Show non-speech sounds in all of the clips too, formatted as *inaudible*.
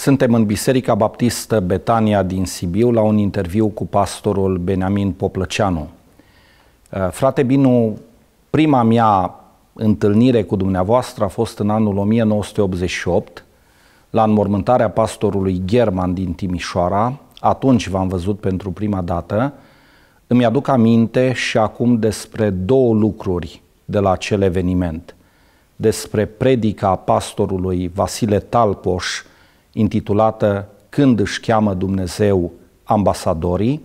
Suntem în Biserica Baptistă Betania din Sibiu la un interviu cu pastorul Benjamin Poplăceanu. Uh, frate Binu, prima mea întâlnire cu dumneavoastră a fost în anul 1988, la înmormântarea pastorului German din Timișoara. Atunci v-am văzut pentru prima dată. Îmi aduc aminte și acum despre două lucruri de la acel eveniment. Despre predica pastorului Vasile Talpoș intitulată Când își cheamă Dumnezeu ambasadorii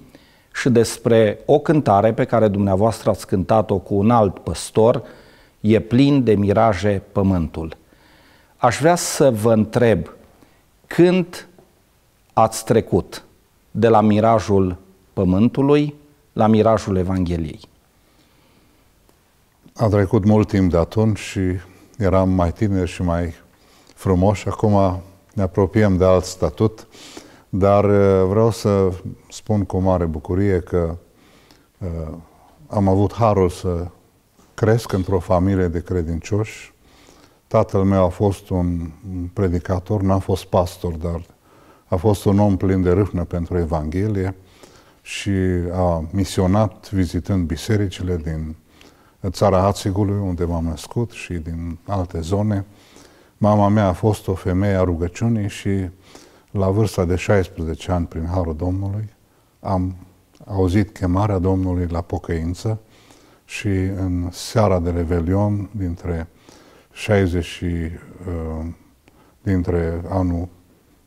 și despre o cântare pe care dumneavoastră ați cântat-o cu un alt păstor, E plin de miraje pământul. Aș vrea să vă întreb când ați trecut de la mirajul pământului la mirajul Evangheliei? A trecut mult timp de atunci și eram mai tineri și mai frumoși. Acum ne apropiem de alt statut, dar uh, vreau să spun cu mare bucurie că uh, am avut harul să cresc într-o familie de credincioși. Tatăl meu a fost un predicator, n-a fost pastor, dar a fost un om plin de râhnă pentru Evanghelie și a misionat vizitând bisericile din țara Hațigului, unde m-am născut, și din alte zone. Mama mea a fost o femeie a rugăciunii și la vârsta de 16 ani, prin Harul Domnului, am auzit chemarea Domnului la pocăință și în seara de Revelion, dintre 60 și, uh, dintre anul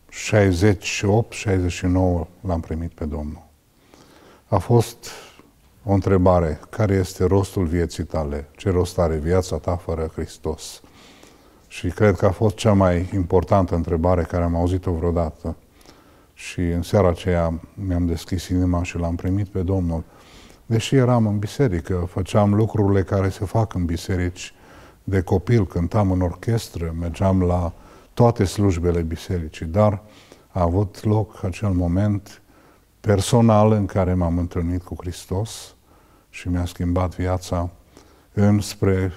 68-69 l-am primit pe Domnul. A fost o întrebare, care este rostul vieții tale? Ce rost are viața ta fără Hristos? Și cred că a fost cea mai importantă întrebare care am auzit-o vreodată. Și în seara aceea mi-am deschis inima și l-am primit pe Domnul. Deși eram în biserică, făceam lucrurile care se fac în biserici de copil, cântam în orchestră, mergeam la toate slujbele bisericii, dar a avut loc acel moment personal în care m-am întâlnit cu Hristos și mi-a schimbat viața înspre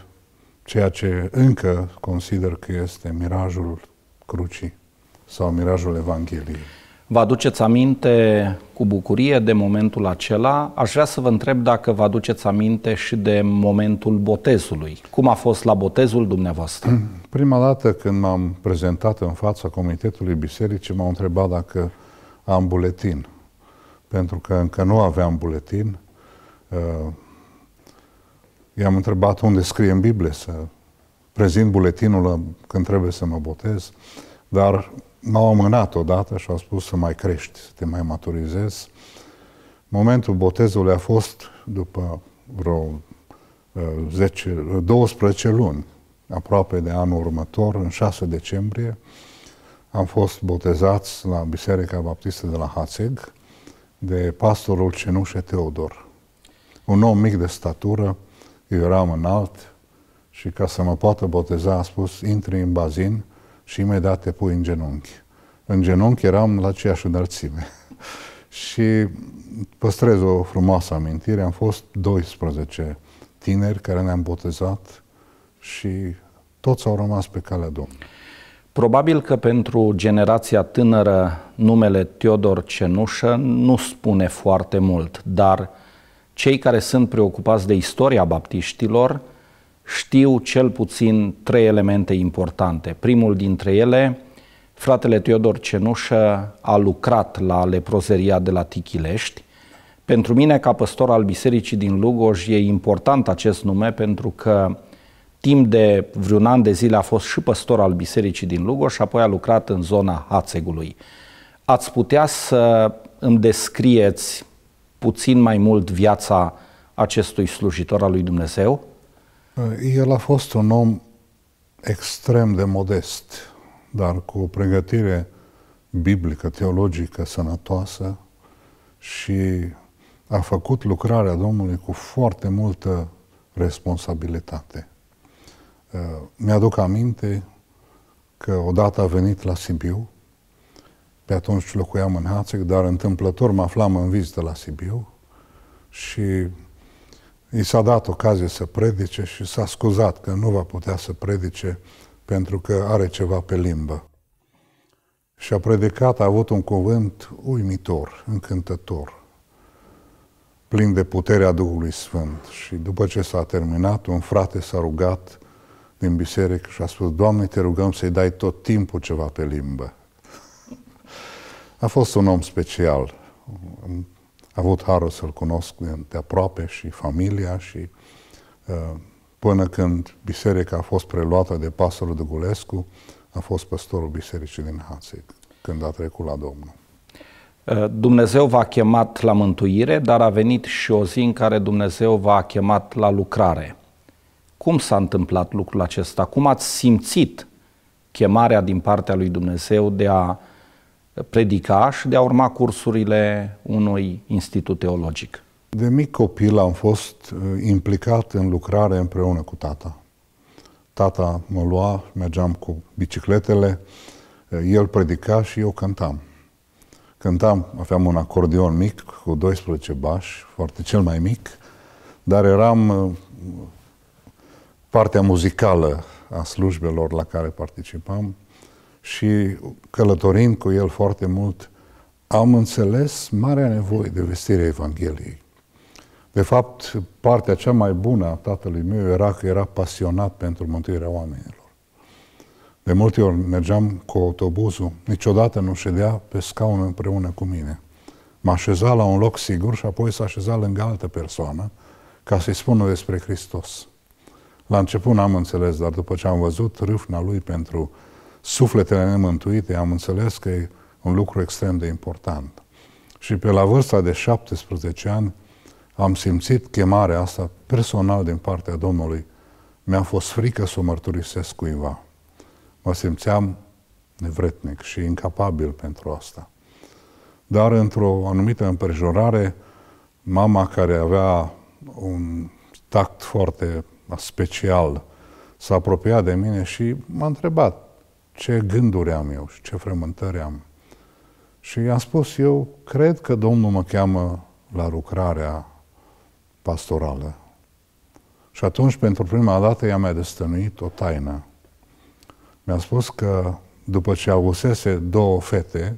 ceea ce încă consider că este mirajul crucii sau mirajul Evangheliei. Vă aduceți aminte cu bucurie de momentul acela. Aș vrea să vă întreb dacă vă aduceți aminte și de momentul botezului. Cum a fost la botezul dumneavoastră? *clears throat* Prima dată când m-am prezentat în fața Comitetului Bisericii, m-au întrebat dacă am buletin. Pentru că încă nu aveam buletin. Uh, I-am întrebat unde scrie în Biblie să prezint buletinul când trebuie să mă botez, dar m-au amânat odată și au spus să mai crești, să te mai maturizezi. Momentul botezului a fost după vreo 10, uh, 12 luni, aproape de anul următor, în 6 decembrie, am fost botezați la Biserica Baptistă de la Hațeg de pastorul Cenușe Teodor. Un om mic de statură, eu eram înalt și ca să mă poată boteza a spus, intri în bazin și imediat te pui în genunchi. În genunchi eram la aceeași înălțime. *laughs* și păstrez o frumoasă amintire, am fost 12 tineri care ne-am botezat și toți au rămas pe calea Domnului. Probabil că pentru generația tânără numele Teodor Cenușă nu spune foarte mult, dar cei care sunt preocupați de istoria baptiștilor știu cel puțin trei elemente importante. Primul dintre ele, fratele Teodor Cenușă a lucrat la leprozeria de la Tichilești. Pentru mine, ca păstor al bisericii din Lugoj, e important acest nume pentru că timp de vreun an de zile a fost și păstor al bisericii din Lugoj și apoi a lucrat în zona Hațegului. Ați putea să îmi descrieți puțin mai mult viața acestui slujitor al lui Dumnezeu? Eh, el a fost un om extrem de modest, dar cu o pregătire biblică, teologică, sănătoasă și a făcut lucrarea Domnului cu foarte multă responsabilitate. Eh, mi-aduc aminte că odată a venit la Sibiu pe atunci locuiam în Hațec, dar întâmplător mă aflam în vizită la Sibiu și i s-a dat ocazie să predice și s-a scuzat că nu va putea să predice pentru că are ceva pe limbă. Și a predicat, a avut un cuvânt uimitor, încântător, plin de puterea Duhului Sfânt. Și după ce s-a terminat, un frate s-a rugat din biserică și a spus, Doamne, te rugăm să-i dai tot timpul ceva pe limbă. A fost un om special. Am mm, avut harul să-l cunosc de aproape și familia și uh, până când biserica a fost preluată de pastorul Dugulescu, a fost păstorul bisericii din Hațic, când a trecut la Domnul. Uh, Dumnezeu v-a chemat la mântuire, dar a venit și o zi în care Dumnezeu v-a chemat la lucrare. Cum s-a întâmplat lucrul acesta? Cum ați simțit chemarea din partea lui Dumnezeu de a predica și de a urma cursurile unui institut teologic. De mic copil am fost uh, implicat în lucrare împreună cu tata. Tata mă lua, mergeam cu bicicletele, uh, el predica și eu cântam. Cântam, aveam un acordeon mic cu 12 bași, foarte cel mai mic, dar eram uh, partea muzicală a slujbelor la care participam și călătorind cu el foarte mult, am înțeles marea nevoie de vestirea Evangheliei. De fapt, partea cea mai bună a tatălui meu era că era pasionat pentru mântuirea oamenilor. De multe ori mergeam cu autobuzul, niciodată nu ședea pe scaun împreună cu mine. Mă așeza la un loc sigur și apoi s-a așezat lângă altă persoană ca să-i spună despre Hristos. La început n-am înțeles, dar după ce am văzut râfna lui pentru sufletele nemântuite, am înțeles că e un lucru extrem de important. Și pe la vârsta de 17 ani am simțit chemarea asta personal din partea Domnului. Mi-a fost frică să o mărturisesc cuiva. Mă simțeam nevretnic și incapabil pentru asta. Dar într-o anumită împrejurare, mama care avea un tact foarte special s-a apropiat de mine și m-a întrebat ce gânduri am eu și ce frământări am. Și i-am spus, eu cred că Domnul mă cheamă la lucrarea pastorală. Și atunci, pentru prima dată, ea mi-a destănuit o taină. Mi-a spus că după ce avusese două fete,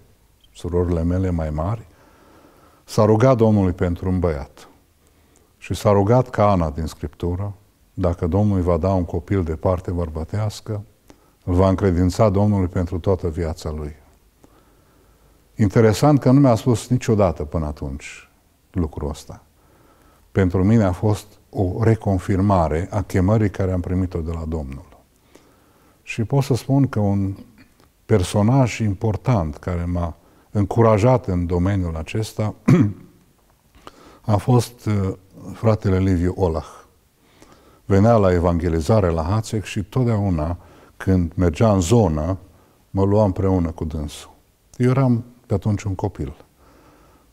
surorile mele mai mari, s-a rugat Domnului pentru un băiat. Și s-a rugat ca Ana din Scriptură, dacă Domnul îi va da un copil de parte bărbătească, va încredința Domnului pentru toată viața lui. Interesant că nu mi-a spus niciodată până atunci lucrul ăsta. Pentru mine a fost o reconfirmare a chemării care am primit-o de la Domnul. Și pot să spun că un personaj important care m-a încurajat în domeniul acesta *clears throat* a fost uh, fratele Liviu Olah. Venea la evangelizare la Hațec și totdeauna când mergea în zonă, mă lua împreună cu dânsul. Eu eram pe atunci un copil,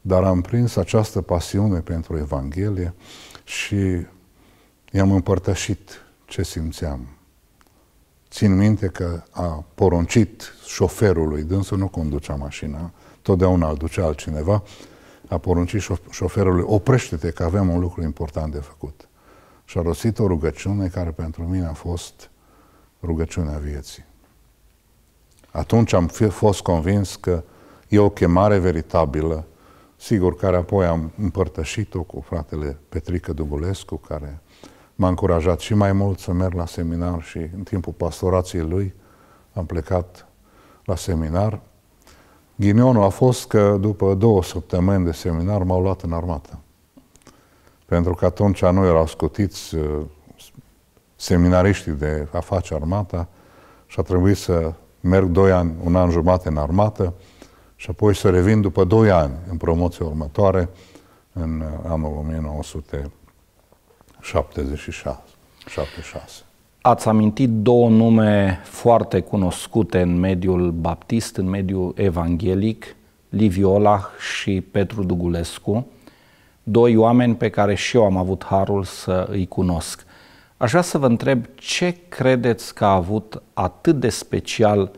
dar am prins această pasiune pentru Evanghelie și i-am împărtășit ce simțeam. Țin minte că a poruncit șoferului, dânsul nu conducea mașina, totdeauna îl ducea altcineva, a poruncit șoferului, oprește-te că avem un lucru important de făcut. Și a rostit o rugăciune care pentru mine a fost rugăciunea vieții. Atunci am fi fost convins că e o chemare veritabilă, sigur, care apoi am împărtășit-o cu fratele Petrică Dubulescu, care m-a încurajat și mai mult să merg la seminar și în timpul pastorației lui am plecat la seminar. Ghinionul a fost că după două săptămâni de seminar m-au luat în armată. Pentru că atunci nu erau scutiți uh, seminariștii de a face armata și a trebuit să merg doi ani, un an jumate în armată și apoi să revin după doi ani în promoție următoare în uh, anul 1976. Ați amintit două nume foarte cunoscute în mediul baptist, în mediul evanghelic, Liviu Olah și Petru Dugulescu, doi oameni pe care și eu am avut harul să îi cunosc. Aș vrea să vă întreb ce credeți că a avut atât de special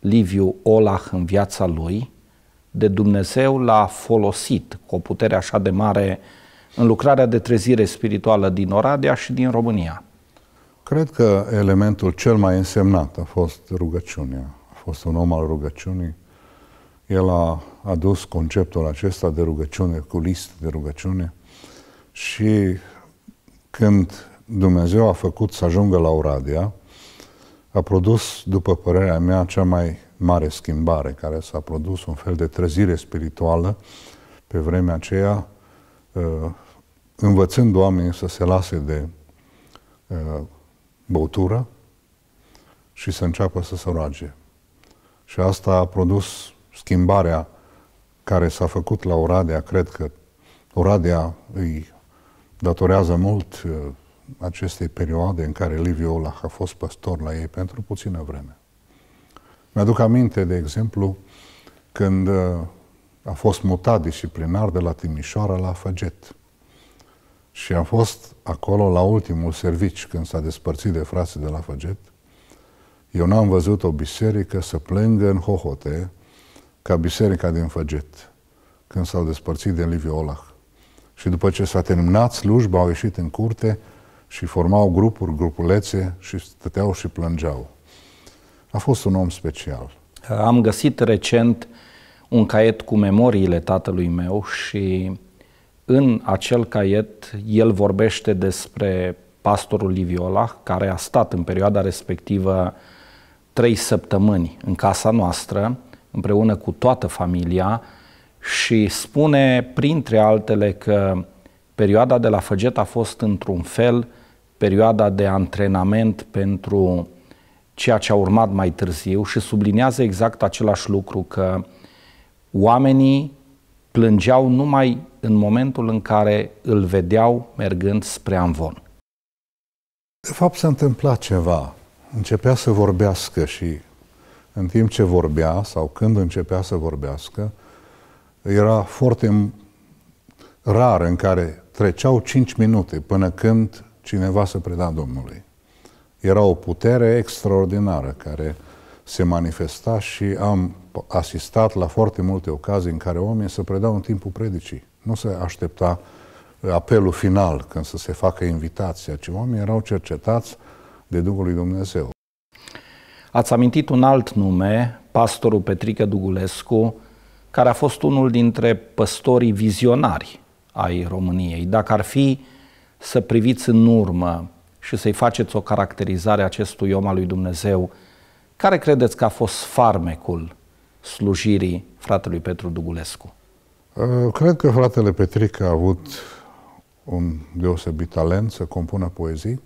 Liviu Olah în viața lui, de Dumnezeu l-a folosit cu o putere așa de mare în lucrarea de trezire spirituală din Oradea și din România. Cred că elementul cel mai însemnat a fost rugăciunea. A fost un om al rugăciunii. El a adus conceptul acesta de rugăciune, cu list de rugăciune și când Dumnezeu a făcut să ajungă la Oradea, a produs, după părerea mea, cea mai mare schimbare care s-a produs, un fel de trezire spirituală pe vremea aceea, uh, învățând oamenii să se lase de uh, băutură și să înceapă să se roage. Și asta a produs schimbarea care s-a făcut la Oradea, cred că Oradea îi datorează mult uh, acestei perioade în care Liviu Olah a fost păstor la ei pentru puțină vreme. Mi-aduc aminte, de exemplu, când uh, a fost mutat disciplinar de la Timișoara la Făget. Și am fost acolo la ultimul servici, când s-a despărțit de frații de la Făget. Eu n-am văzut o biserică să plângă în hohote ca biserica din Făget, când s-au despărțit de Liviu Olah. Și după ce s-a terminat slujba, au ieșit în curte și formau grupuri, grupulețe și stăteau și plângeau. A fost un om special. Am găsit recent un caiet cu memoriile tatălui meu și în acel caiet el vorbește despre pastorul Liviola, care a stat în perioada respectivă trei săptămâni în casa noastră, împreună cu toată familia, și spune, printre altele, că perioada de la Făget a fost într-un fel perioada de antrenament pentru ceea ce a urmat mai târziu și sublinează exact același lucru că oamenii plângeau numai în momentul în care îl vedeau mergând spre Anvon. De fapt s-a întâmplat ceva. Începea să vorbească și în timp ce vorbea sau când începea să vorbească, era foarte rar în care treceau 5 minute până când cineva să preda Domnului. Era o putere extraordinară care se manifesta și am asistat la foarte multe ocazii în care oamenii să predau în timpul predicii. Nu se aștepta apelul final când să se facă invitația, ci oamenii erau cercetați de Duhul lui Dumnezeu. Ați amintit un alt nume, pastorul Petrică Dugulescu, care a fost unul dintre păstorii vizionari ai României. Dacă ar fi uh, să priviți în urmă și să-i faceți o caracterizare acestui om al lui Dumnezeu, care credeți că a fost farmecul slujirii fratelui Petru Dugulescu? Uh, cred că fratele Petric a avut un deosebit talent să compună poezii.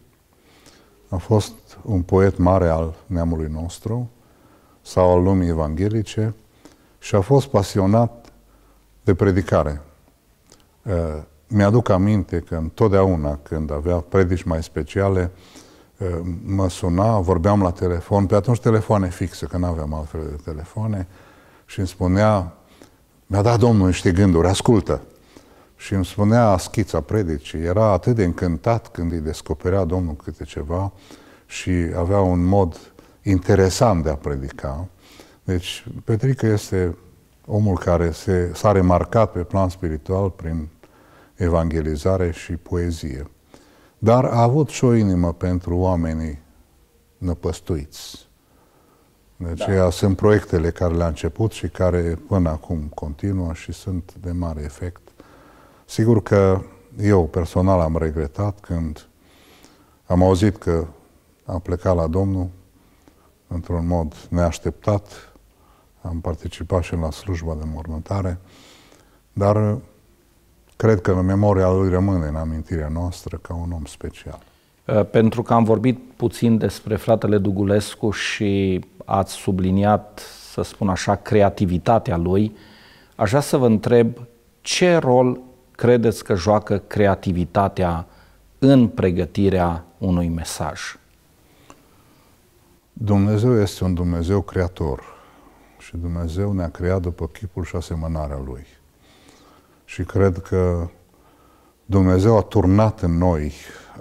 A fost un poet mare al neamului nostru sau al lumii evanghelice și a fost pasionat de predicare. Uh, mi-aduc aminte că întotdeauna când avea predici mai speciale, ă, mă suna, vorbeam la telefon, pe atunci telefoane fixe, că nu aveam altfel de telefoane, și îmi spunea, mi-a dat Domnul niște gânduri, ascultă. Și îmi spunea schița predicii, era atât de încântat când îi descoperea Domnul câte ceva și avea un mod interesant de a predica. Deci, Petrică este omul care se, s-a remarcat pe plan spiritual prin evangelizare și poezie. Dar a avut și o inimă pentru oamenii năpăstuiți. De deci, aceea da. sunt proiectele care le-a început și care până acum continuă și sunt de mare efect. Sigur că eu personal am regretat când am auzit că am plecat la Domnul într-un mod neașteptat. Am participat și la slujba de mormântare, dar cred că în memoria lui rămâne în amintirea noastră ca un om special. Uh, pentru că am vorbit puțin despre fratele Dugulescu și ați subliniat, să spun așa, creativitatea lui, aș vrea să vă întreb ce rol credeți că joacă creativitatea în pregătirea unui mesaj? Dumnezeu este un Dumnezeu creator și Dumnezeu ne-a creat după chipul și asemănarea Lui și cred că Dumnezeu a turnat în noi,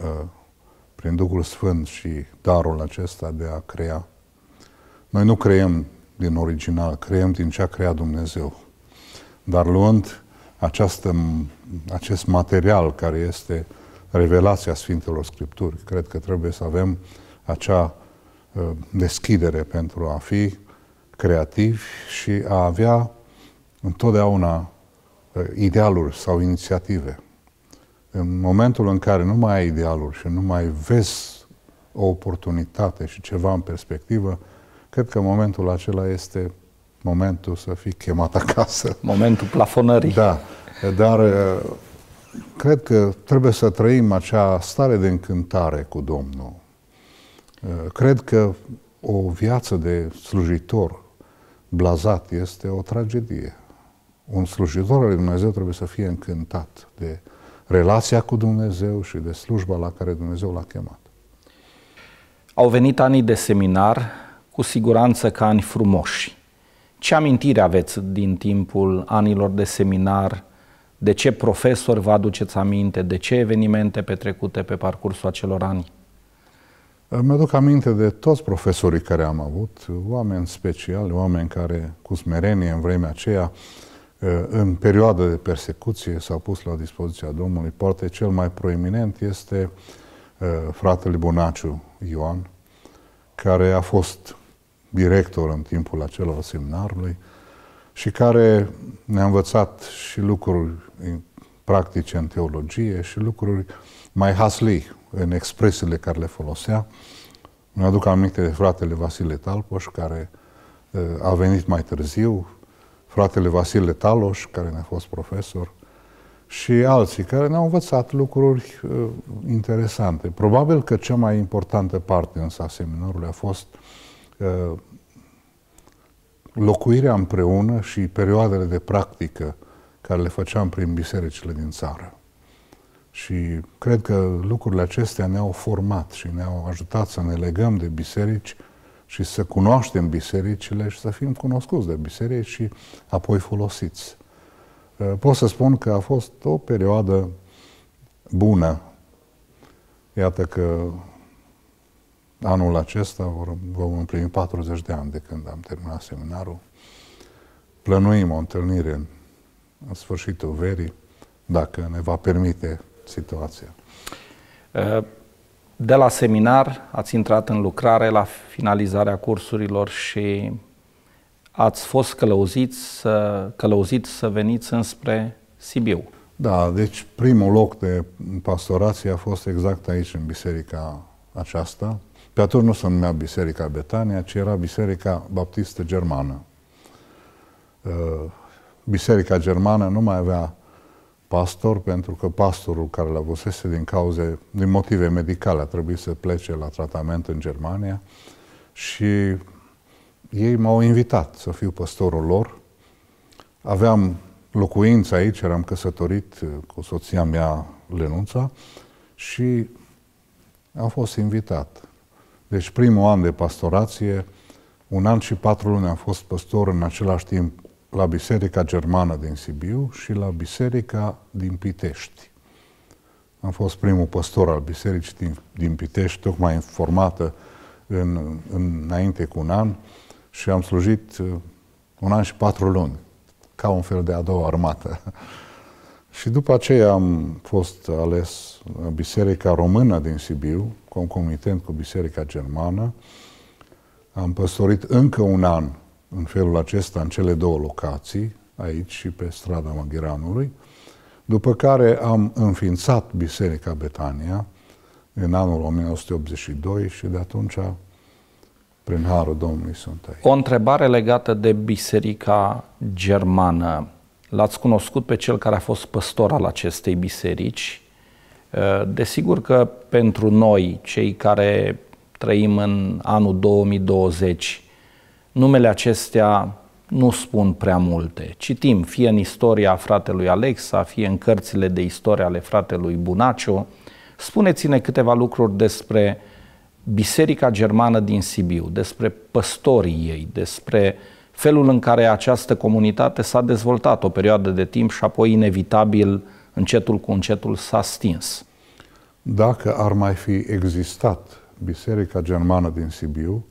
uh, prin Duhul Sfânt și darul acesta de a crea. Noi nu creăm din original, creăm din ce a creat Dumnezeu. Dar luând această, acest material care este revelația Sfintelor Scripturi, cred că trebuie să avem acea uh, deschidere pentru a fi creativi și a avea întotdeauna Uh, idealuri sau inițiative. În momentul în care nu mai ai idealuri și nu mai vezi o oportunitate și ceva în perspectivă, cred că momentul acela este momentul să fii chemat acasă. Momentul plafonării. Da, dar uh, cred că trebuie să trăim acea stare de încântare cu Domnul. Uh, cred că o viață de slujitor blazat este o tragedie un slujitor al lui Dumnezeu trebuie să fie încântat de relația cu Dumnezeu și de slujba la care Dumnezeu l-a chemat. Au venit anii de seminar, cu siguranță ca ani frumoși. Ce amintire aveți din timpul anilor de seminar? De ce profesori vă aduceți aminte? De ce evenimente petrecute pe parcursul acelor ani? Mi-aduc aminte de toți profesorii care am avut, oameni speciali, oameni care cu smerenie în vremea aceea uh, Uh, în perioada de persecuție s-au pus la dispoziția Domnului. Poate cel mai proeminent este uh, fratele Bonaciu Ioan, care a fost director în timpul acela al seminarului și care ne-a învățat și lucruri practice în teologie și lucruri mai hasli în expresiile care le folosea. Mi-aduc aminte de fratele Vasile Talpoș, care uh, a venit mai târziu, fratele Vasile Taloș, care ne-a fost profesor, și alții care ne-au învățat lucruri uh, interesante. Probabil că cea mai importantă parte însă a seminarului a fost uh, locuirea împreună și perioadele de practică care le făceam prin bisericile din țară. Și cred că lucrurile acestea ne-au format și ne-au ajutat să ne legăm de biserici și să cunoaștem bisericile și să fim cunoscuți de biserici și apoi folosiți. Uh, pot să spun că a fost o perioadă bună. Iată că anul acesta vom împlini 40 de ani de când am terminat seminarul. Plănuim o întâlnire în, sfârșitul verii, dacă ne va permite situația. Uh de la seminar ați intrat în lucrare la finalizarea cursurilor și ați fost călăuziți să, călăuziți să veniți înspre Sibiu. Da, deci primul loc de pastorație a fost exact aici, în biserica aceasta. Pe atunci nu se numea Biserica Betania, ci era Biserica Baptistă Germană. Uh, biserica Germană nu mai avea pastor, pentru că pastorul care l-a din cauze, din motive medicale, a trebuit să plece la tratament în Germania și ei m-au invitat să fiu pastorul lor. Aveam locuință aici, eram căsătorit uh, cu soția mea, Lenunța, și am fost invitat. Deci primul an de pastorație, un an și patru luni am fost pastor în același timp la Biserica Germană din Sibiu și la Biserica din Pitești. Am fost primul păstor al bisericii din, din Pitești, tocmai informată în, în, înainte cu un an și am slujit uh, un an și patru luni, ca un fel de a doua armată. *laughs* și după aceea am fost ales la Biserica Română din Sibiu, concomitent cu Biserica Germană. Am păstorit încă un an în felul acesta în cele două locații, aici și pe strada Maghiranului, după care am înființat Biserica Betania în anul 1982 și de atunci, prin harul Domnului, sunt aici. O întrebare legată de Biserica Germană. L-ați cunoscut pe cel care a fost păstor al acestei biserici. Ă, desigur că pentru noi, cei care trăim în anul 2020, Numele acestea nu spun prea multe. Citim fie în istoria fratelui Alexa, fie în cărțile de istorie ale fratelui Bunaciu. Spuneți-ne câteva lucruri despre Biserica Germană din Sibiu, despre păstorii ei, despre felul în care această comunitate s-a dezvoltat o perioadă de timp și apoi inevitabil încetul cu încetul s-a stins. Dacă ar mai fi existat Biserica Germană din Sibiu,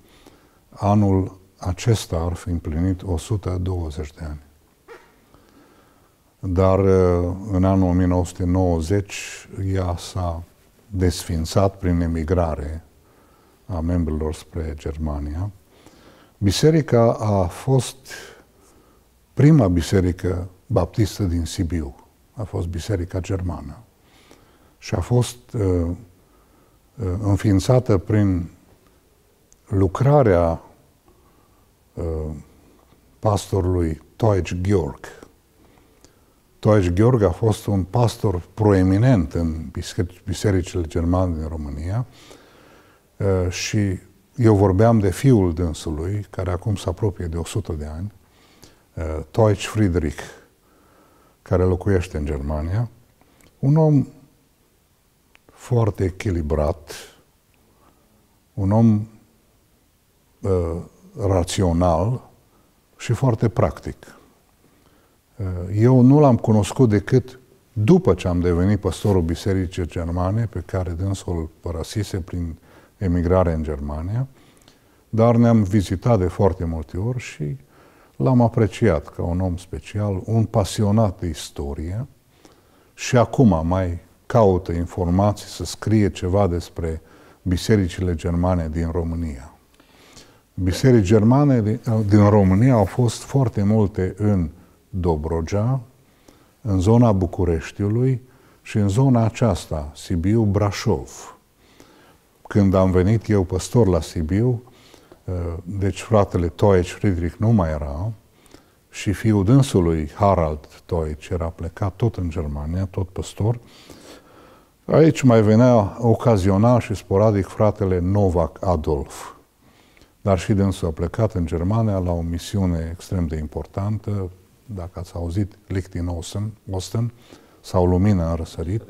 anul acesta ar fi împlinit 120 de ani. Dar uh, în anul 1990 ea s-a desfințat prin emigrare a membrilor spre Germania. Biserica a fost prima biserică baptistă din Sibiu. A fost biserica germană. Și a fost uh, uh înființată prin lucrarea Uh, pastorului Toici Gheorg. Toici Gheorg a fost un pastor proeminent în bisericile germane din România uh, și eu vorbeam de fiul dânsului, care acum se apropie de 100 de ani, uh, Toici Friedrich, care locuiește în Germania, un om foarte echilibrat, un om uh, rațional și foarte practic. Eh, eu nu l-am cunoscut decât după ce am devenit păstorul Bisericii Germane, pe care dânsul părăsise prin emigrare în Germania, dar ne-am vizitat de foarte multe ori și l-am apreciat ca un om special, un pasionat de istorie și acum mai caută informații să scrie ceva despre bisericile germane din România. Biserici germane din, România au fost foarte multe în Dobrogea, în zona Bucureștiului și în zona aceasta, Sibiu-Brașov. Când am venit eu păstor la Sibiu, ă, deci fratele Toici Friedrich nu mai era și fiul dânsului Harald Toici era plecat tot în Germania, tot păstor. Aici mai venea ocazional și sporadic fratele Novak Adolf, dar și dânsul a plecat în Germania la o misiune extrem de importantă, dacă ați auzit, Licht in Osten, Osten sau Lumina a răsărit,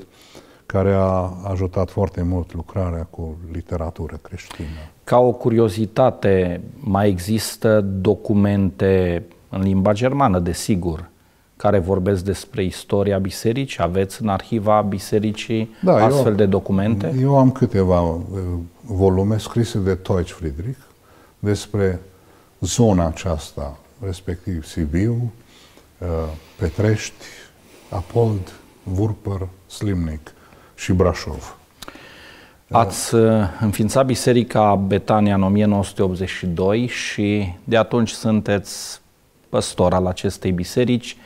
care a ajutat foarte mult lucrarea cu literatură creștină. Ca o curiozitate, mai există documente în limba germană, desigur, care vorbesc despre istoria bisericii? Aveți în arhiva bisericii da, astfel eu, de documente? Eu am câteva uh, volume scrise de Deutsch Friedrich, despre zona aceasta, respectiv Sibiu, uh, Petrești, Apold, Vurpăr, Slimnic și Brașov. Uh, ați uh, înființat Biserica Betania în 1982 și de atunci sunteți păstor al acestei biserici.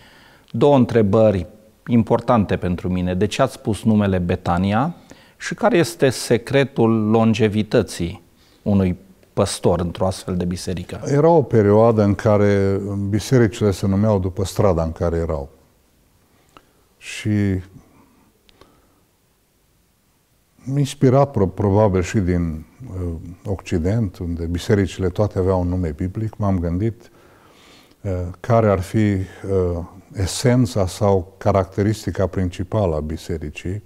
Două întrebări importante pentru mine. De ce ați pus numele Betania și care este secretul longevității unui păstor într-o astfel de biserică? Era o perioadă în care bisericile se numeau după strada în care erau. Și inspirat inspira probabil și din uh, Occident, unde bisericile toate aveau un nume biblic, m-am gândit uh, care ar fi uh, esența sau caracteristica principală a bisericii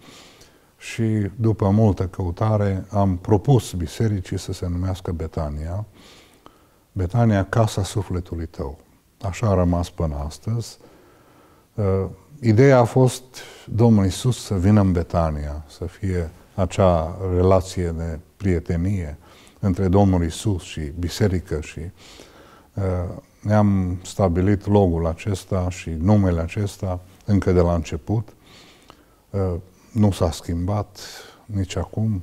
și după multă căutare am propus bisericii să se numească Betania, Betania Casa Sufletului Tău. Așa a rămas până astăzi. Uh, ideea a fost Domnul Isus să vină în Betania, să fie acea relație de prietenie între Domnul Isus și biserică și uh, ne-am stabilit logul acesta și numele acesta încă de la început uh, nu s-a schimbat nici acum.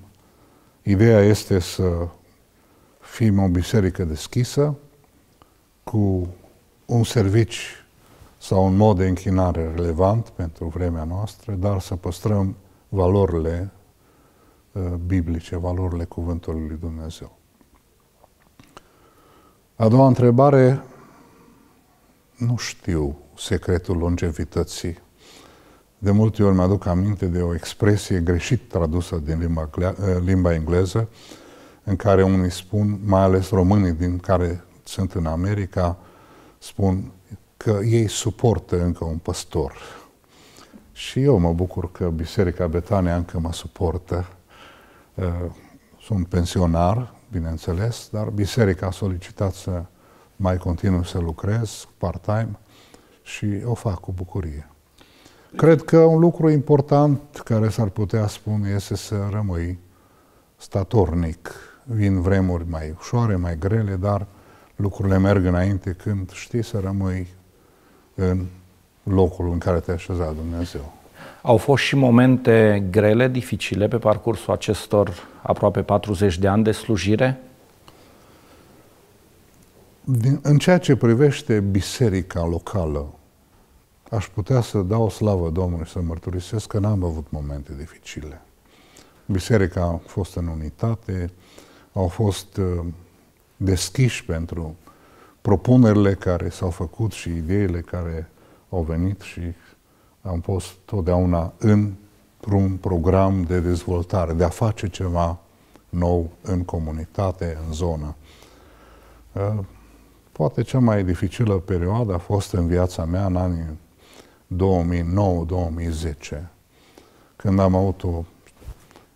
Ideea este să fim o biserică deschisă, cu un servici sau un mod de închinare relevant pentru vremea noastră, dar să păstrăm valorile uh, biblice, valorile Cuvântului lui Dumnezeu. A doua întrebare, nu știu secretul longevității de multe ori mi-aduc aminte de o expresie greșit tradusă din limba, eh, limba engleză, în care unii spun, mai ales românii din care sunt în America, spun că ei suportă încă un păstor. Și eu mă bucur că Biserica Betania încă mă suportă. Eh, sunt pensionar, bineînțeles, dar biserica a solicitat să mai continuu să lucrez part-time și o fac cu bucurie. Cred că un lucru important care s-ar putea spune este să rămâi statornic. Vin vremuri mai ușoare, mai grele, dar lucrurile merg înainte când știi să rămâi în locul în care te așeza Dumnezeu. Au fost și momente grele, dificile pe parcursul acestor aproape 40 de ani de slujire? Din, în ceea ce privește biserica locală, aș putea să dau slavă Domnului, să mărturisesc că n-am avut momente dificile. Biserica a fost în unitate, au fost uh, deschiși pentru propunerile care s-au făcut și ideile care au venit și am fost totdeauna într-un program de dezvoltare, de a face ceva nou în comunitate, în zonă. Uh, poate cea mai dificilă perioadă a fost în viața mea, în anii 2009-2010, când am avut o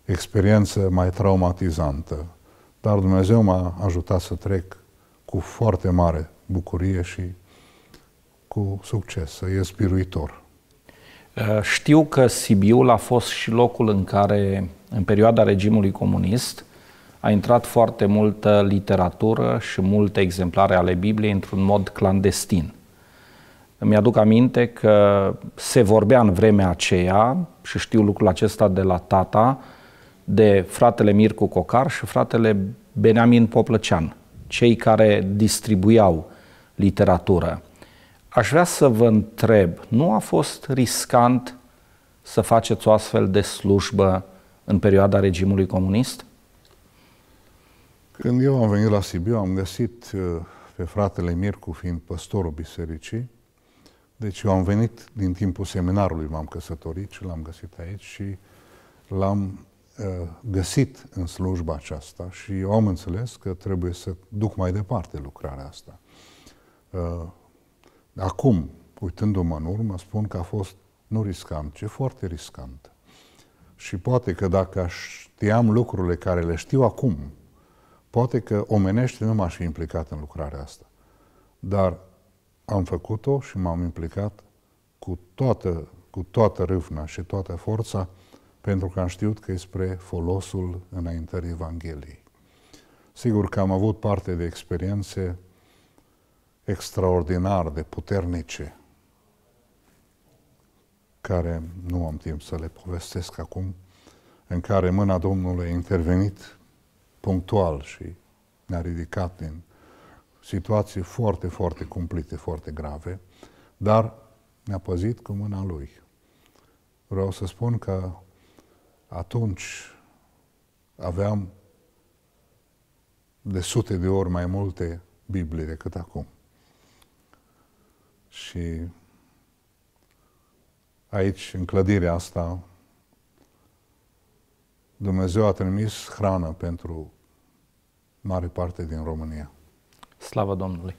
experiență mai traumatizantă. Dar Dumnezeu m-a ajutat să trec cu foarte mare bucurie și cu succes, să ies biruitor. Uh, știu că Sibiul a fost și locul în care, în perioada regimului comunist, a intrat foarte multă literatură și multe exemplare ale Bibliei într-un mod clandestin. Îmi aduc aminte că se vorbea în vremea aceea, și știu lucrul acesta de la tata, de fratele Mircu Cocar și fratele Beniamin Poplăcean, cei care distribuiau literatură. Aș vrea să vă întreb, nu a fost riscant să faceți o astfel de slujbă în perioada regimului comunist? Când eu am venit la Sibiu, am găsit uh, pe fratele Mircu, fiind păstorul bisericii, deci eu am venit din timpul seminarului, m-am căsătorit și l-am găsit aici și l-am uh, găsit în slujba aceasta și eu am înțeles că trebuie să duc mai departe lucrarea asta. Uh, acum, uitându-mă în urmă, spun că a fost nu riscant, ci foarte riscant. Și poate că dacă știam lucrurile care le știu acum, poate că omenește nu m-aș fi implicat în lucrarea asta. Dar am făcut-o și m-am implicat cu toată, cu toată râvna și toată forța, pentru că am știut că e spre folosul înaintării Evangheliei. Sigur că am avut parte de experiențe extraordinar de puternice, care nu am timp să le povestesc acum, în care mâna Domnului a intervenit punctual și ne-a ridicat din situații foarte, foarte cumplite, foarte grave, dar ne-a păzit cu mâna lui. Vreau să spun că atunci aveam de sute de ori mai multe Biblie decât acum. Și aici, în clădirea asta, Dumnezeu a trimis hrană pentru mare parte din România. Slavă Domnului!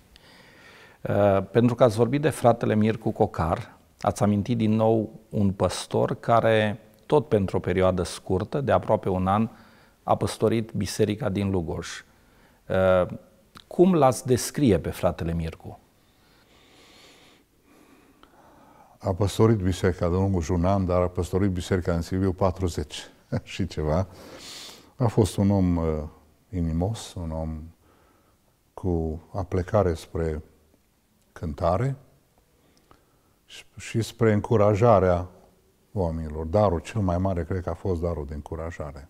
Uh, pentru că ați vorbit de fratele Mircu Cocar, ați amintit din nou un păstor care, tot pentru o perioadă scurtă, de aproape un an, a păstorit biserica din Lugoj. Uh, cum l-ați descrie pe fratele Mircu? A păstorit biserica de lungul un an, dar a păstorit biserica în Sibiu 40 *laughs* și ceva. A fost un om uh, inimos, un om cu aplecare spre cântare și spre încurajarea oamenilor. Darul cel mai mare, cred că a fost darul de încurajare.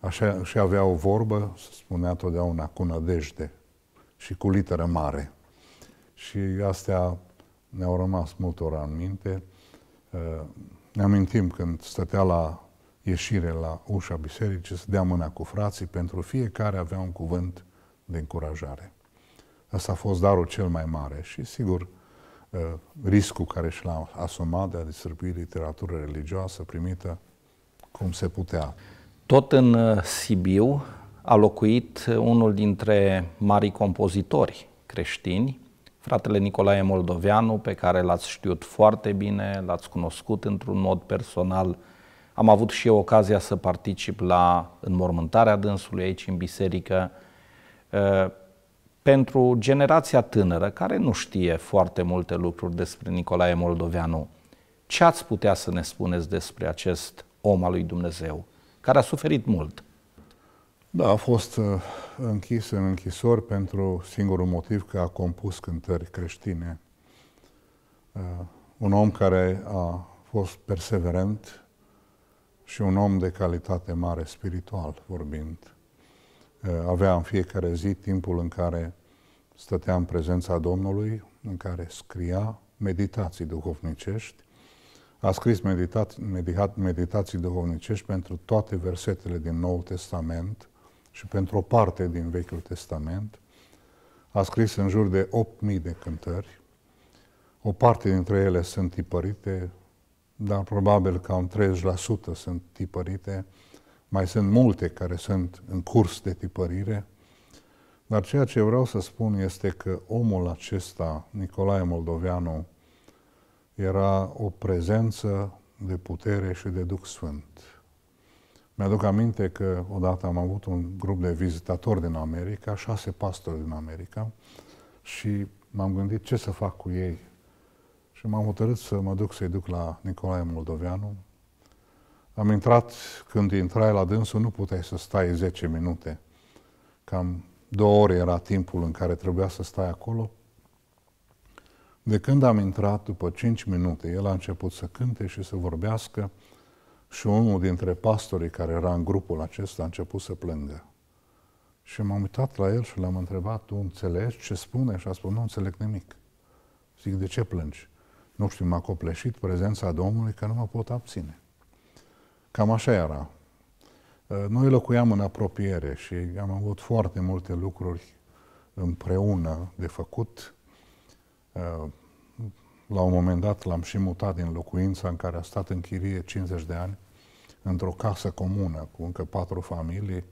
Așa și avea o vorbă, se spunea totdeauna, cu nădejde și cu literă mare. Și astea ne-au rămas multora în minte. Uh, ne amintim când stătea la ieșire la ușa bisericii, să dea mâna cu frații, pentru fiecare avea un cuvânt de încurajare. Asta a fost darul cel mai mare și, sigur, uh, riscul care și l-a asumat de a distribui literatură religioasă primită cum se putea. Tot în uh, Sibiu a locuit unul dintre mari compozitori creștini, fratele Nicolae Moldoveanu, pe care l-ați știut foarte bine, l-ați cunoscut într-un mod personal. Am avut și eu ocazia să particip la înmormântarea dânsului aici în biserică. Uh, pentru generația tânără care nu știe foarte multe lucruri despre Nicolae Moldoveanu, ce ați putea să ne spuneți despre acest om al lui Dumnezeu, care a suferit mult? Da, a fost uh, închis în închisor pentru singurul motiv că a compus cântări creștine. Uh, un om care a fost perseverent și un om de calitate mare spiritual vorbind Uh, avea în fiecare zi timpul în care stătea în prezența Domnului, în care scria meditații duhovnicești. A scris medita- medita- meditații duhovnicești pentru toate versetele din Noul Testament și pentru o parte din Vechiul Testament. A scris în jur de 8.000 de cântări. O parte dintre ele sunt tipărite, dar probabil cam 30% sunt tipărite mai sunt multe care sunt în curs de tipărire, dar ceea ce vreau să spun este că omul acesta, Nicolae Moldoveanu, era o prezență de putere și de Duh Sfânt. Mi-aduc aminte că odată am avut un grup de vizitatori din America, șase pastori din America, și m-am gândit ce să fac cu ei. Și m-am hotărât să mă duc să-i duc la Nicolae Moldoveanu am intrat, când intrai la dânsul, nu puteai să stai 10 minute. Cam două ore era timpul în care trebuia să stai acolo. De când am intrat, după 5 minute, el a început să cânte și să vorbească și unul dintre pastorii care era în grupul acesta a început să plângă. Și m-am uitat la el și l-am întrebat, tu înțelegi ce spune? Și a spus, nu înțeleg nimic. Zic, de ce plângi? Nu știu, m-a copleșit prezența Domnului că nu mă pot abține. Cam așa era. Uh, noi locuiam în apropiere și am avut foarte multe lucruri împreună de făcut. Uh, la un moment dat l-am și mutat din locuința în care a stat în chirie 50 de ani, într-o casă comună cu încă patru familii,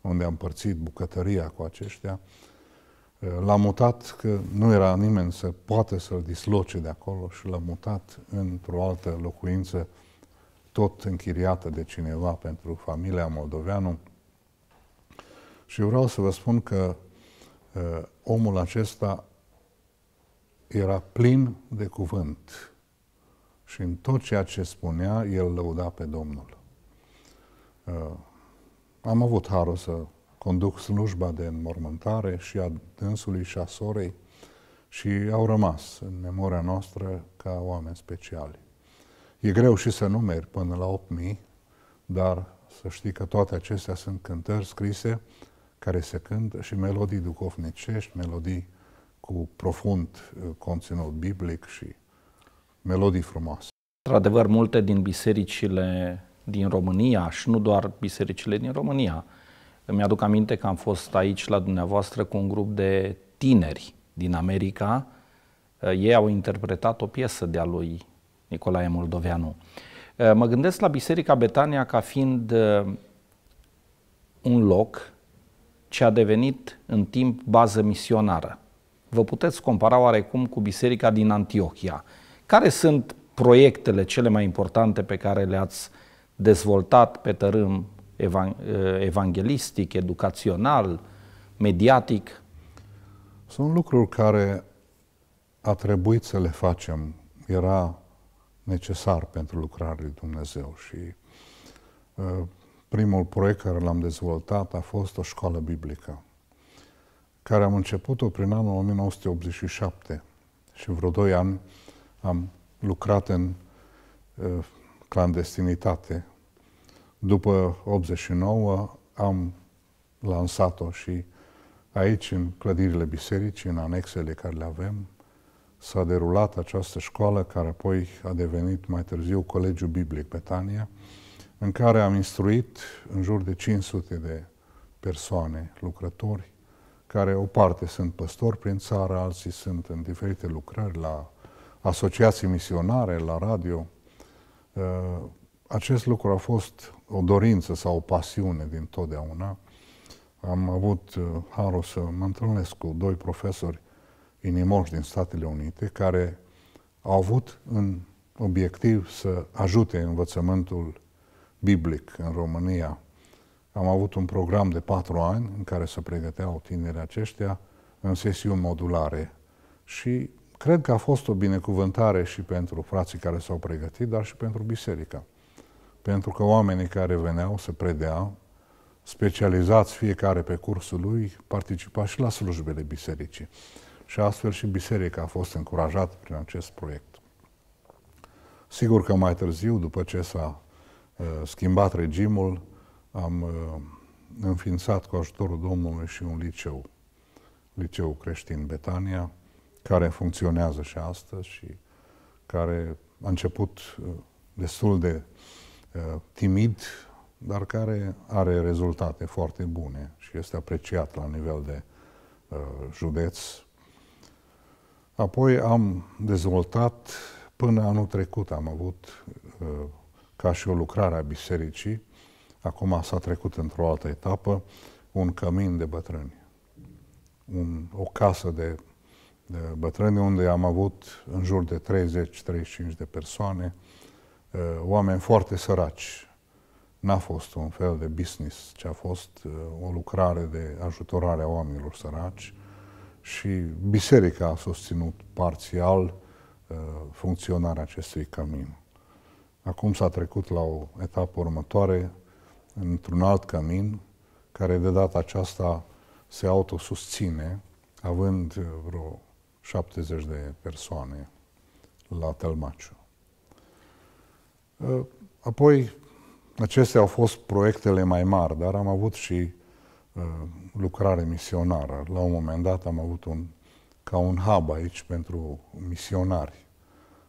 unde am părțit bucătăria cu aceștia. Uh, l-am mutat, că nu era nimeni să poată să-l disloce de acolo și l-am mutat într-o altă locuință tot închiriată de cineva pentru familia Moldoveanu. Și vreau să vă spun că uh, omul acesta era plin de cuvânt și în tot ceea ce spunea, el lăuda pe Domnul. Uh, am avut harul să conduc slujba de înmormântare și a dânsului și a sorei și au rămas în memoria noastră ca oameni speciali. E greu și să numeri până la 8.000, dar să știi că toate acestea sunt cântări scrise care se cântă și melodii duhovnicești, melodii cu profund uh, conținut biblic și melodii frumoase. Într-adevăr, multe din bisericile din România și nu doar bisericile din România. Îmi aduc aminte că am fost aici la dumneavoastră cu un grup de tineri din America. Uh, ei au interpretat o piesă de-a lui Nicolae Moldoveanu. Uh, mă gândesc la Biserica Betania ca fiind uh, un loc ce a devenit în timp bază misionară. Vă puteți compara oarecum cu biserica din Antiochia. Care sunt proiectele cele mai importante pe care le-ați dezvoltat pe tărâm uh, evanghelistic, educațional, mediatic? Sunt lucruri care a trebuit să le facem. Era necesar pentru lucrarea lui Dumnezeu. Și uh, primul proiect care l-am dezvoltat a fost o școală biblică, care am început-o prin anul 1987 și vreo doi ani am lucrat în uh, clandestinitate. După 89 am lansat-o și aici, în clădirile bisericii, în anexele care le avem, s-a derulat această școală, care apoi a devenit mai târziu Colegiul Biblic Betania, în care am instruit în jur de 500 de persoane, lucrători, care o parte sunt păstori prin țară, alții sunt în diferite lucrări la asociații misionare, la radio. Uh, acest lucru a fost o dorință sau o pasiune din totdeauna. Am avut uh, harul să mă întâlnesc cu doi profesori inimoși din Statele Unite care au avut în obiectiv să ajute învățământul biblic în România. Am avut un program de patru ani în care se pregăteau tinerii aceștia în sesiuni modulare și cred că a fost o binecuvântare și pentru frații care s-au pregătit, dar și pentru biserica. Pentru că oamenii care veneau să predea, specializați fiecare pe cursul lui, participa și la slujbele bisericii și astfel și biserica a fost încurajată prin acest proiect. Sigur că mai târziu, după ce s-a uh, schimbat regimul, am uh, înființat cu ajutorul Domnului și un liceu, liceu creștin Betania, care funcționează și astăzi și care a început uh, destul de uh, timid, dar care are rezultate foarte bune și este apreciat la nivel de uh, județ Apoi am dezvoltat, până anul trecut am avut uh, ca și o lucrare a bisericii, acum s-a trecut într-o altă etapă, un cămin de bătrâni. Un, o casă de, de bătrâni unde am avut în jur de 30-35 de persoane, uh, oameni foarte săraci. N-a fost un fel de business, ci a fost uh, o lucrare de ajutorare a oamenilor săraci și biserica a susținut parțial uh, funcționarea acestui cămin. Acum s-a trecut la o etapă următoare, într-un alt cămin, care de data aceasta se autosusține, având uh, vreo 70 de persoane la Tălmaciu. Uh, apoi, acestea au fost proiectele mai mari, dar am avut și Uh, lucrare misionară. La un moment dat am avut un, ca un hub aici pentru misionari.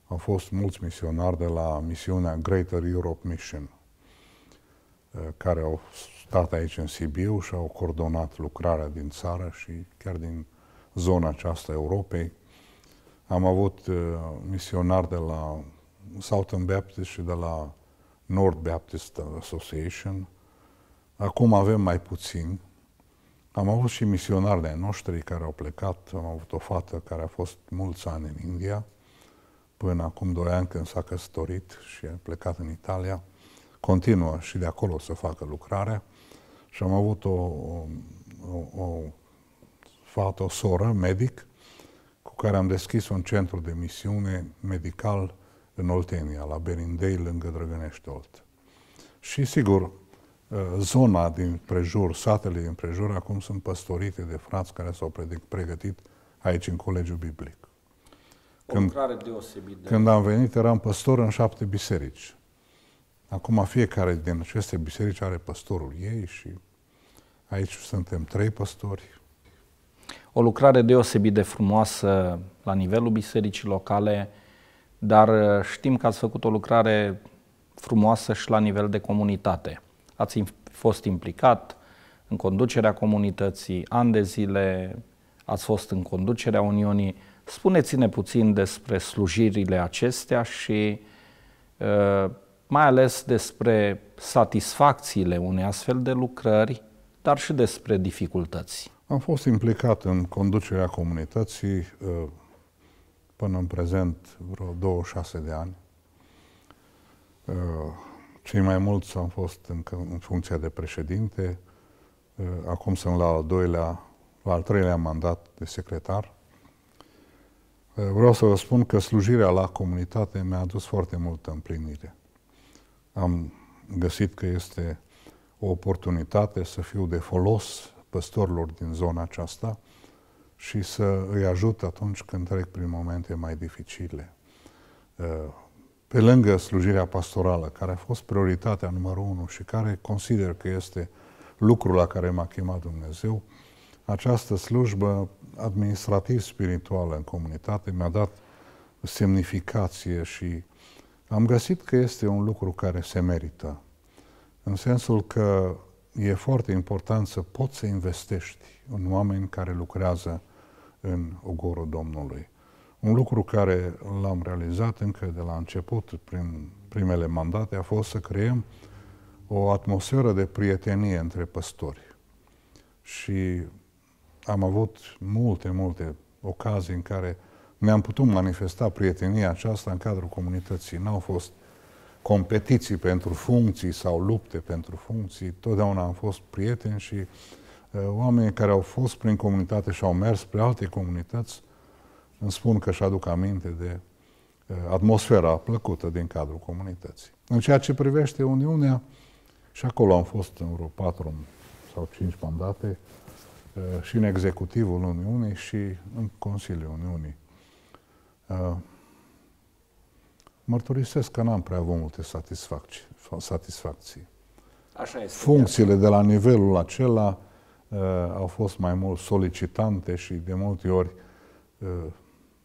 Au fost mulți misionari de la misiunea Greater Europe Mission, uh, care au stat aici în Sibiu și au coordonat lucrarea din țară și chiar din zona aceasta Europei. Am avut uh, misionari de la Southern Baptist și de la North Baptist Association. Acum avem mai puțin, am avut și misionari de noștri care au plecat. Am avut o fată care a fost mulți ani în India, până acum doi ani când s-a căsătorit și a plecat în Italia. Continuă și de acolo să facă lucrarea. Și am avut o, o, o fată, o soră, medic, cu care am deschis un centru de misiune medical în Oltenia, la Berindei, lângă Drăgănești Olt. Și sigur, Eh, zona din prejur, satele din prejur, acum sunt păstorite de frați care s-au pregătit aici în Colegiul Biblic. Când, deosebită. când am venit, eram păstor în șapte biserici. Acum fiecare din aceste biserici are păstorul ei și aici suntem trei păstori. O lucrare deosebit de frumoasă la nivelul bisericii locale, dar eh, știm că ați făcut o lucrare frumoasă și la nivel de comunitate ați fost implicat în conducerea comunității, ani de zile ați fost în conducerea Uniunii. Spuneți-ne puțin despre slujirile acestea și uh, mai ales despre satisfacțiile unei astfel de lucrări, dar și despre dificultăți. Am fost implicat în conducerea comunității uh, până în prezent vreo 26 de ani. Uh, cei mai mulți am fost încă în funcția de președinte, eh, acum sunt la al doilea, la al treilea mandat de secretar. Eh, vreau să vă spun că slujirea la comunitate mi-a adus foarte multă împlinire. Am găsit că este o oportunitate să fiu de folos păstorilor din zona aceasta și să îi ajut atunci când trec prin momente mai dificile eh, pe lângă slujirea pastorală, care a fost prioritatea numărul unu și care consider că este lucrul la care m-a chemat Dumnezeu, această slujbă administrativ-spirituală în comunitate mi-a dat semnificație și am găsit că este un lucru care se merită. În sensul că e foarte important să poți să investești în oameni care lucrează în ogorul Domnului. Un lucru care l-am realizat încă de la început, prin primele mandate, a fost să creăm o atmosferă de prietenie între păstori. Și am avut multe, multe ocazii în care ne-am putut manifesta prietenia aceasta în cadrul comunității. N-au fost competiții pentru funcții sau lupte pentru funcții. Totdeauna am fost prieteni și uh, oamenii care au fost prin comunitate și au mers spre alte comunități îmi spun că își aduc aminte de uh, atmosfera plăcută din cadrul comunității. În ceea ce privește Uniunea, și acolo am fost în vreo patru sau cinci mandate, uh, și în executivul Uniunii și în Consiliul Uniunii. Uh, mărturisesc că n-am prea avut multe satisfacții. satisfacții. Așa este. Funcțiile de la nivelul acela au fost mai mult solicitante și de multe ori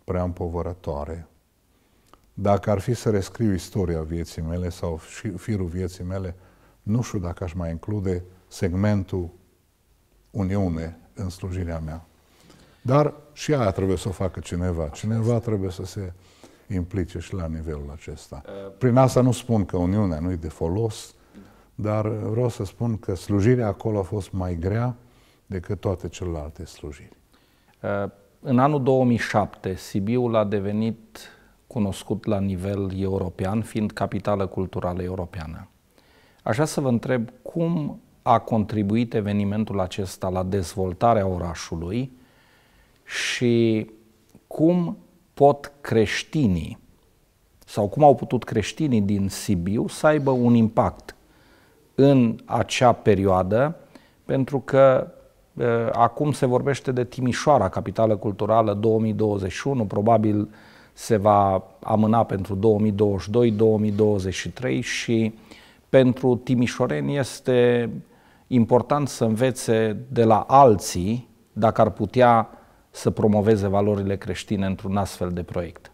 prea împovărătoare. Dacă ar fi să rescriu istoria vieții mele sau firul vieții mele, nu știu dacă aș mai include segmentul Uniune în slujirea mea. Dar și aia trebuie să o facă cineva. Cineva trebuie să se implice și la nivelul acesta. Ă, Prin asta nu spun că Uniunea nu e de folos, dar vreau să spun că slujirea acolo a fost mai grea decât toate celelalte slujiri. Ă, în anul 2007, Sibiul a devenit cunoscut la nivel european, fiind capitală culturală europeană. Așa să vă întreb cum a contribuit evenimentul acesta la dezvoltarea orașului și cum pot creștinii sau cum au putut creștinii din Sibiu să aibă un impact în acea perioadă, pentru că Eh, acum se vorbește de Timișoara, capitală culturală 2021, probabil se va amâna pentru 2022-2023 și pentru timișoreni este important să învețe de la alții dacă ar putea să promoveze valorile creștine într-un astfel de proiect.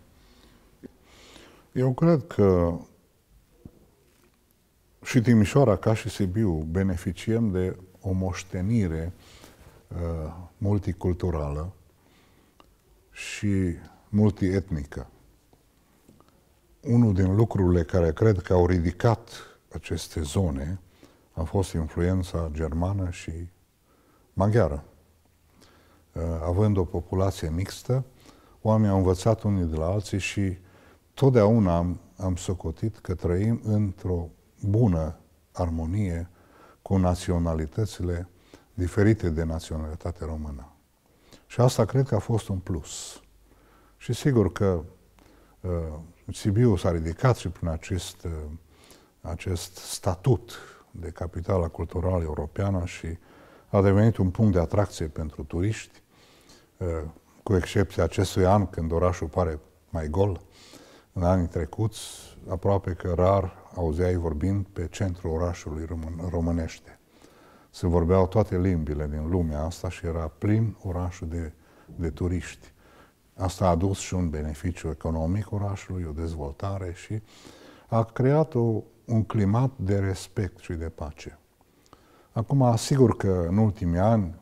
Eu cred că și Timișoara, ca și Sibiu, beneficiem de o moștenire uh, Uh, multiculturală și multietnică. Unul din lucrurile care cred că au ridicat aceste zone a fost influența germană și maghiară. Uh, având o populație mixtă, oamenii au învățat unii de la alții și totdeauna am, am socotit că trăim într-o bună armonie cu naționalitățile diferite de naționalitate română. Și asta cred că a fost un plus. Și sigur că uh, Sibiu s-a ridicat și prin acest, uh, acest statut de capitală culturală europeană și a devenit un punct de atracție pentru turiști, uh, cu excepția acestui an când orașul pare mai gol. În anii trecuți, aproape că rar auzeai vorbind pe centrul orașului român, românește se vorbeau toate limbile din lumea asta și era plin orașul de, de turiști. Asta a adus și un beneficiu economic orașului, o dezvoltare și a creat o, un climat de respect și de pace. Acum, sigur că în ultimii ani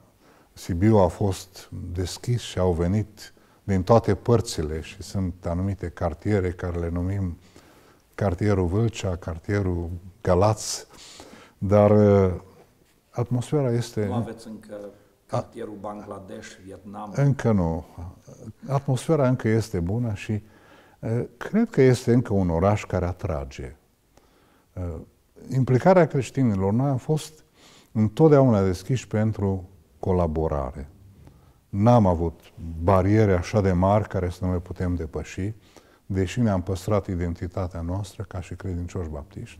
Sibiu a fost deschis și au venit din toate părțile și sunt anumite cartiere care le numim cartierul Vâlcea, cartierul Galați, dar atmosfera este... Nu aveți încă cartierul a, Bangladesh, Vietnam? Încă nu. Atmosfera încă este bună și cred că este încă un oraș care atrage. Implicarea creștinilor, noi am fost întotdeauna deschiși pentru colaborare. N-am avut bariere așa de mari care să nu le putem depăși, deși ne-am păstrat identitatea noastră ca și credincioși baptiști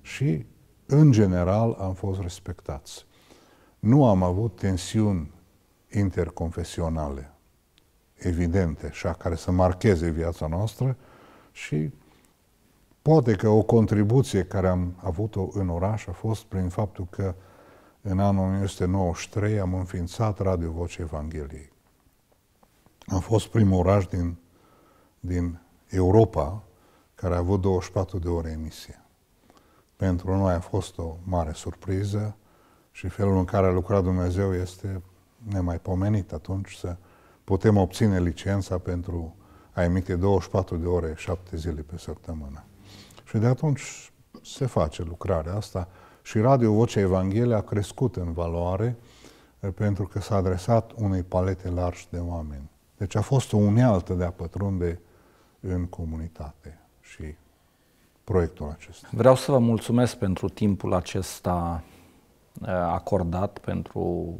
și în general, am fost respectați. Nu am avut tensiuni interconfesionale evidente așa, care să marcheze viața noastră și poate că o contribuție care am avut-o în oraș a fost prin faptul că în anul 1993 am înființat Radio Voce Evangheliei. Am fost primul oraș din, din Europa care a avut 24 de ore emisie pentru noi a fost o mare surpriză și felul în care a lucrat Dumnezeu este nemaipomenit atunci să putem obține licența pentru a emite 24 de ore, 7 zile pe săptămână. Și de atunci se face lucrarea asta și Radio Vocea Evangheliei a crescut în valoare eh, pentru că s-a adresat unei palete largi de oameni. Deci a fost o unealtă de a pătrunde în comunitate și proiectul acesta. Vreau să vă mulțumesc pentru timpul acesta eh, acordat, pentru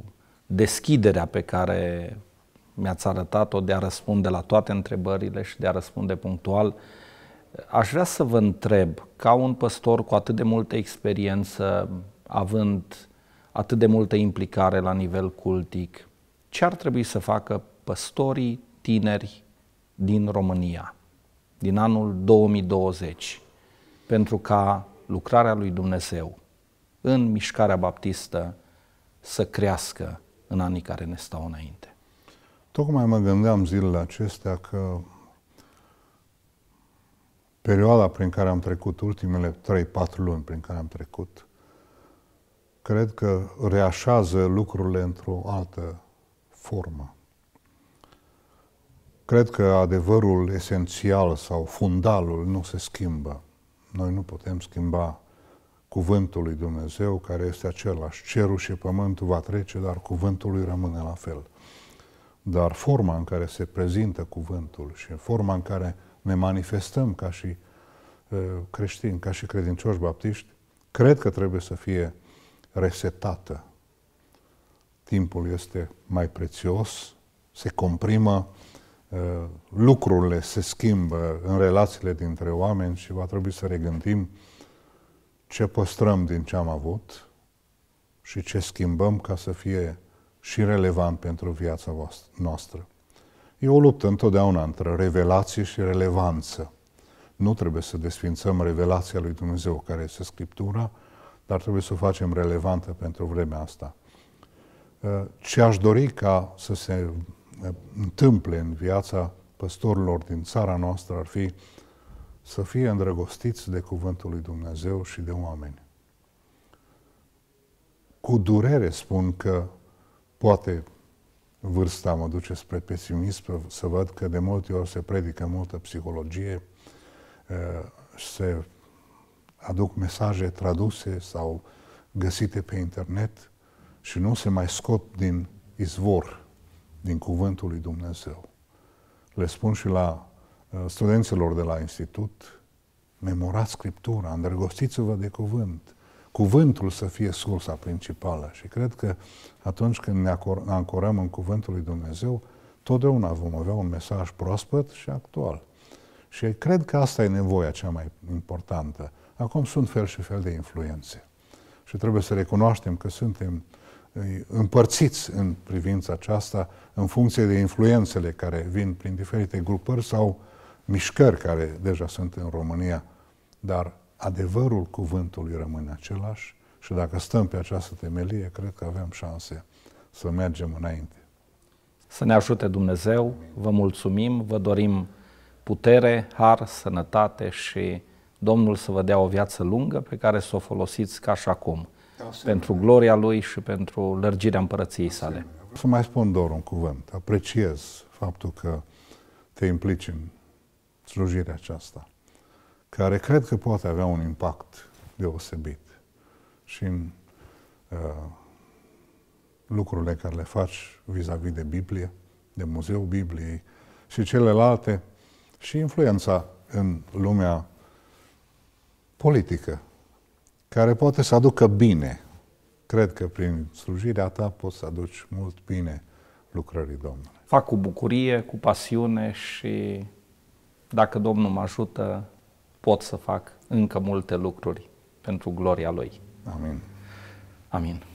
deschiderea pe care mi-ați arătat-o de a răspunde la toate întrebările și de a răspunde punctual. Aș vrea să vă întreb, ca un păstor cu atât de multă experiență, având atât de multă implicare la nivel cultic, ce ar trebui să facă păstorii tineri din România din anul 2020 pentru ca lucrarea lui Dumnezeu în mișcarea baptistă să crească în anii care ne stau înainte. Tocmai mă gândeam zilele acestea că perioada prin care am trecut, ultimele 3-4 luni prin care am trecut, cred că reașează lucrurile într-o altă formă. Cred că adevărul esențial sau fundalul nu se schimbă. Noi nu putem schimba cuvântul lui Dumnezeu, care este același. Cerul și pământul va trece, dar cuvântul lui rămâne la fel. Dar forma în care se prezintă cuvântul și forma în care ne manifestăm ca și uh, creștini, ca și credincioși baptiști, cred că trebuie să fie resetată. Timpul este mai prețios, se comprimă Uh, lucrurile se schimbă în relațiile dintre oameni și va trebui să regândim ce păstrăm din ce am avut și ce schimbăm ca să fie și relevant pentru viața noastră. E o luptă întotdeauna între revelație și relevanță. Nu trebuie să desfințăm revelația lui Dumnezeu, care este Scriptura, dar trebuie să o facem relevantă pentru vremea asta. Uh, ce aș dori ca să se întâmple în viața păstorilor din țara noastră ar fi să fie îndrăgostiți de Cuvântul lui Dumnezeu și de oameni. Cu durere spun că poate vârsta mă duce spre pesimism, să văd că de multe ori se predică multă psihologie, se aduc mesaje traduse sau găsite pe internet și nu se mai scot din izvor din Cuvântul lui Dumnezeu. Le spun și la uh, studenților de la institut, memorați Scriptura, îndrăgostiți-vă de cuvânt. Cuvântul să fie sursa principală și cred că atunci când ne ancorăm în cuvântul lui Dumnezeu, totdeauna vom avea un mesaj proaspăt și actual. Și cred că asta e nevoia cea mai importantă. Acum sunt fel și fel de influențe. Și trebuie să recunoaștem că suntem uh, împărțiți în privința aceasta în funcție de influențele care vin prin diferite grupări sau mișcări care deja sunt în România. Dar adevărul cuvântului rămâne același și dacă stăm pe această temelie, cred că avem șanse să mergem înainte. Să ne ajute Dumnezeu, vă mulțumim, vă dorim putere, har, sănătate și Domnul să vă dea o viață lungă pe care să o folosiți ca și acum pentru gloria Lui și pentru lărgirea împărăției sale. Să mai spun doar un cuvânt. Apreciez faptul că te implici în slujirea aceasta, care cred că poate avea un impact deosebit și în uh, lucrurile care le faci vis-a-vis de Biblie, de Muzeul Bibliei și celelalte, și influența în lumea politică care poate să aducă bine. Cred că prin slujirea ta poți să aduci mult bine lucrării Domnului. Fac cu bucurie, cu pasiune și dacă Domnul mă ajută, pot să fac încă multe lucruri pentru gloria Lui. Amin. Amin.